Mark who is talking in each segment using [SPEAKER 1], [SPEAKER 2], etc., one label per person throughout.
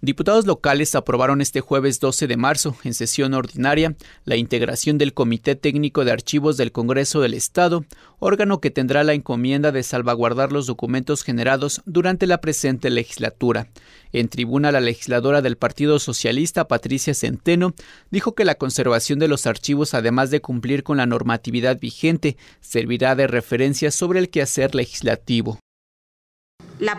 [SPEAKER 1] Diputados locales aprobaron este jueves 12 de marzo, en sesión ordinaria, la integración del Comité Técnico de Archivos del Congreso del Estado, órgano que tendrá la encomienda de salvaguardar los documentos generados durante la presente legislatura. En tribuna, la legisladora del Partido Socialista, Patricia Centeno, dijo que la conservación de los archivos, además de cumplir con la normatividad vigente, servirá de referencia sobre el quehacer legislativo
[SPEAKER 2] la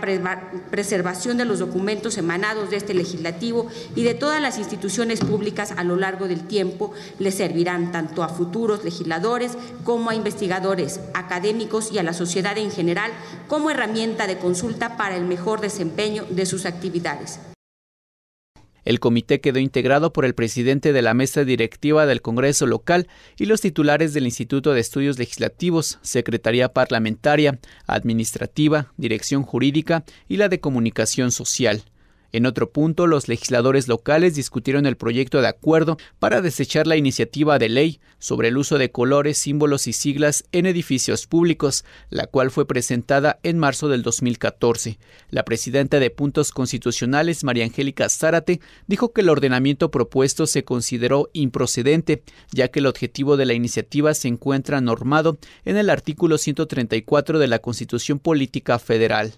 [SPEAKER 2] preservación de los documentos emanados de este legislativo y de todas las instituciones públicas a lo largo del tiempo le servirán tanto a futuros legisladores como a investigadores, académicos y a la sociedad en general como herramienta de consulta para el mejor desempeño de sus actividades.
[SPEAKER 1] El comité quedó integrado por el presidente de la mesa directiva del Congreso local y los titulares del Instituto de Estudios Legislativos, Secretaría Parlamentaria, Administrativa, Dirección Jurídica y la de Comunicación Social. En otro punto, los legisladores locales discutieron el proyecto de acuerdo para desechar la iniciativa de ley sobre el uso de colores, símbolos y siglas en edificios públicos, la cual fue presentada en marzo del 2014. La presidenta de Puntos Constitucionales, María Angélica Zárate, dijo que el ordenamiento propuesto se consideró improcedente, ya que el objetivo de la iniciativa se encuentra normado en el artículo 134 de la Constitución Política Federal.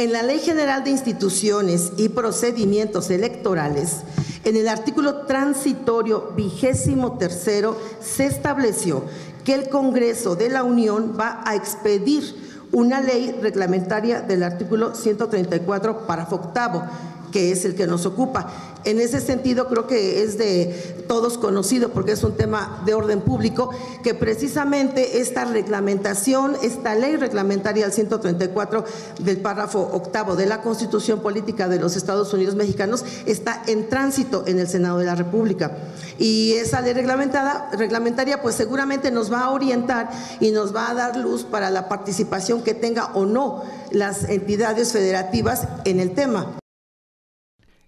[SPEAKER 3] En la Ley General de Instituciones y Procedimientos Electorales, en el artículo transitorio vigésimo tercero, se estableció que el Congreso de la Unión va a expedir una ley reglamentaria del artículo 134, párrafo octavo, que es el que nos ocupa. En ese sentido creo que es de todos conocido porque es un tema de orden público, que precisamente esta reglamentación, esta ley reglamentaria al 134 del párrafo octavo de la Constitución Política de los Estados Unidos Mexicanos está en tránsito en el Senado de la República. Y esa ley reglamentada, reglamentaria pues seguramente nos va a orientar y nos va a dar luz para la participación que tenga o no las entidades federativas en el tema.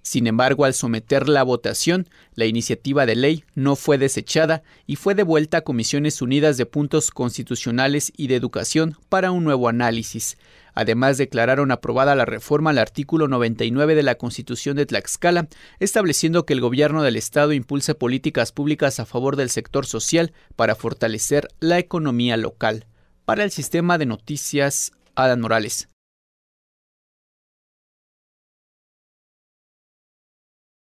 [SPEAKER 1] Sin embargo, al someter la votación, la iniciativa de ley no fue desechada y fue devuelta a Comisiones Unidas de Puntos Constitucionales y de Educación para un nuevo análisis. Además, declararon aprobada la reforma al artículo 99 de la Constitución de Tlaxcala, estableciendo que el gobierno del Estado impulse políticas públicas a favor del sector social para fortalecer la economía local. Para el sistema de noticias, Adán Morales.